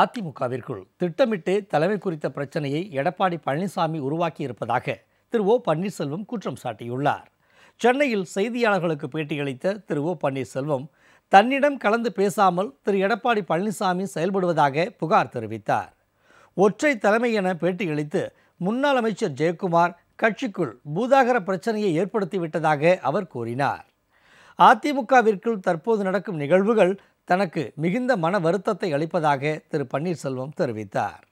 அதிமுகவிற்குள் திட்டமிட்டே தலைமை குறித்த பிரச்சனையை எடப்பாடி பழனிசாமி உருவாக்கியிருப்பதாக திரு ஓ பன்னீர்செல்வம் குற்றம் சாட்டியுள்ளார் சென்னையில் செய்தியாளர்களுக்கு பேட்டியளித்த திரு ஓ பன்னீர்செல்வம் தன்னிடம் கலந்து பேசாமல் திரு எடப்பாடி பழனிசாமி செயல்படுவதாக புகார் தெரிவித்தார் ஒற்றை தலைமை என பேட்டியளித்து முன்னாள் அமைச்சர் ஜெயக்குமார் கட்சிக்குள் பூதாகர பிரச்சனையை ஏற்படுத்திவிட்டதாக அவர் கூறினார் அதிமுகவிற்குள் தற்போது நடக்கும் நிகழ்வுகள் தனக்கு மிகுந்த மன வருத்தத்தை அளிப்பதாக திரு பன்னீர்செல்வம் தெரிவித்தார்